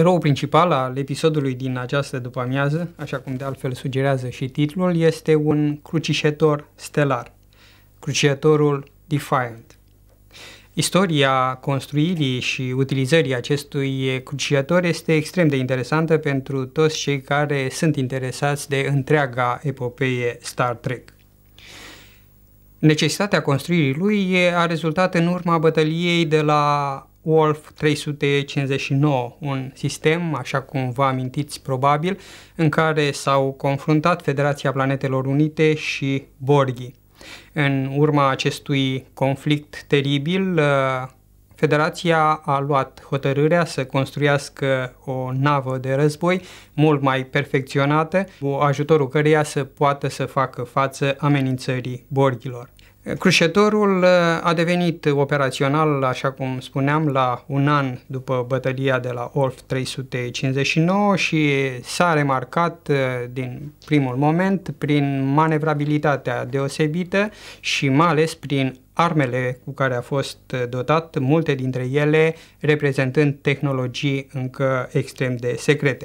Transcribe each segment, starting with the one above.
Eroul principal al episodului din această după-amiază, așa cum de altfel sugerează și titlul, este un crucișetor stelar, crucișetorul Defiant. Istoria construirii și utilizării acestui crucișetor este extrem de interesantă pentru toți cei care sunt interesați de întreaga epopeie Star Trek. Necesitatea construirii lui a rezultat în urma bătăliei de la Wolf 359, un sistem, așa cum vă amintiți probabil, în care s-au confruntat Federația Planetelor Unite și Borghi. În urma acestui conflict teribil, uh, Federația a luat hotărârea să construiască o navă de război mult mai perfecționată, cu ajutorul căreia să poată să facă față amenințării borghilor. Crușetorul uh, a devenit operațional, așa cum spuneam, la un an după bătălia de la Olf 359 și s-a remarcat uh, din primul moment prin manevrabilitatea deosebită și mai ales prin armele cu care a fost uh, dotat, multe dintre ele reprezentând tehnologii încă extrem de secrete.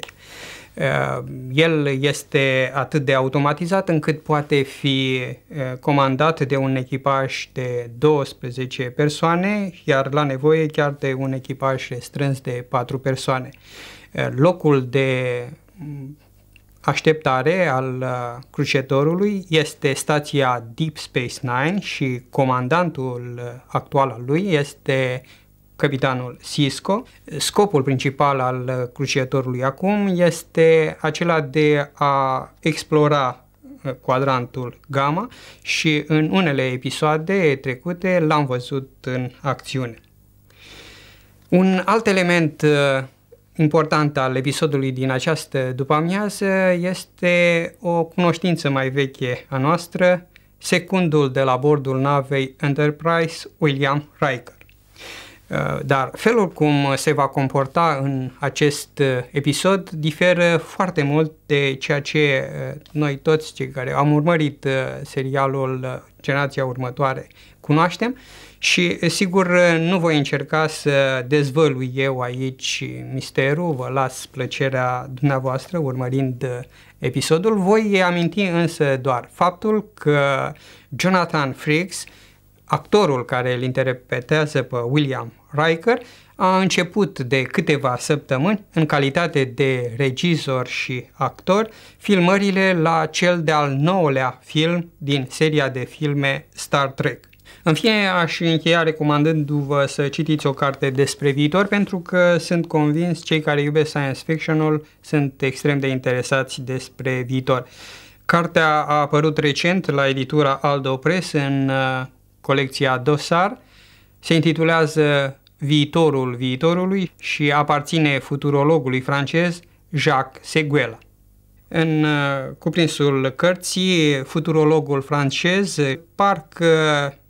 Eh, el este atât de automatizat încât poate fi eh, comandat de un echipaj de 12 persoane, iar la nevoie chiar de un echipaj strâns de 4 persoane. Eh, locul de mm, așteptare al uh, crucetorului este stația Deep Space Nine și comandantul uh, actual al lui este capitanul Sisko. Scopul principal al uh, cruciatorului acum este acela de a explora cuadrantul uh, gamma și în unele episoade trecute l-am văzut în acțiune. Un alt element uh, important al episodului din această după-amiază este o cunoștință mai veche a noastră, secundul de la bordul navei Enterprise William Riker. Eh, dar felul cum se va comporta în acest eh, episod diferă foarte mult de ceea ce eh, noi toți cei care am urmărit serialul Generația Următoare cunoaștem și sigur nu voi încerca să dezvălui eu aici misterul, vă las plăcerea dumneavoastră urmărind episodul. Voi aminti însă doar faptul că Jonathan Frakes actorul care îl interpretează pe William Riker a început de câteva săptămâni, în calitate de regizor și actor, filmările la cel de-al nouălea film din seria de filme Star Trek. În fine, aș încheia recomandându-vă să citiți o carte despre viitor, pentru că sunt convins cei care iubesc science fiction-ul sunt extrem de interesați despre viitor. Cartea a apărut recent la editura Aldo Press în uh, colecția Dosar, se intitulează Viitorul viitorului și aparține futurologului francez Jacques Seguela. În uh, cuprinsul cărții, futurologul francez parcă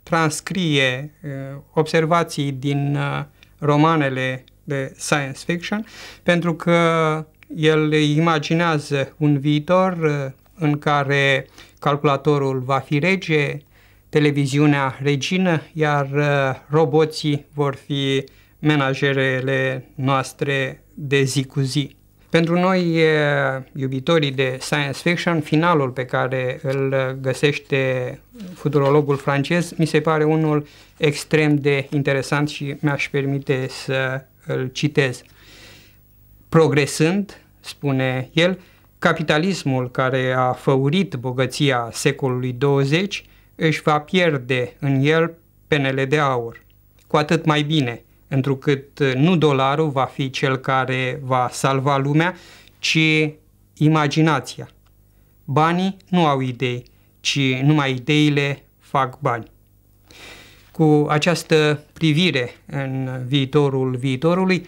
transcrie uh, observații din uh, romanele de science fiction, pentru că el imaginează un viitor în care calculatorul va fi rege, televiziunea regină, iar uh, roboții vor fi menajerele noastre de zi cu zi. Pentru noi, uh, iubitorii de science fiction, finalul pe care îl găsește futurologul francez mi se pare unul extrem de interesant și mi-aș permite să îl citez. Progresând, spune el, capitalismul care a făurit bogăția secolului 20 își va pierde în el penele de aur. Cu atât mai bine, întrucât uh, nu dolarul va fi cel care va salva lumea, ci imaginația. Banii nu au idei, ci numai ideile fac bani. Cu această privire în viitorul viitorului,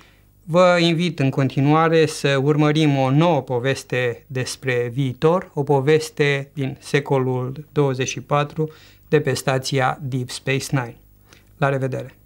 Vă invit în continuare să urmărim o nouă poveste despre viitor, o poveste din secolul 24 de pe stația Deep Space Nine. La revedere!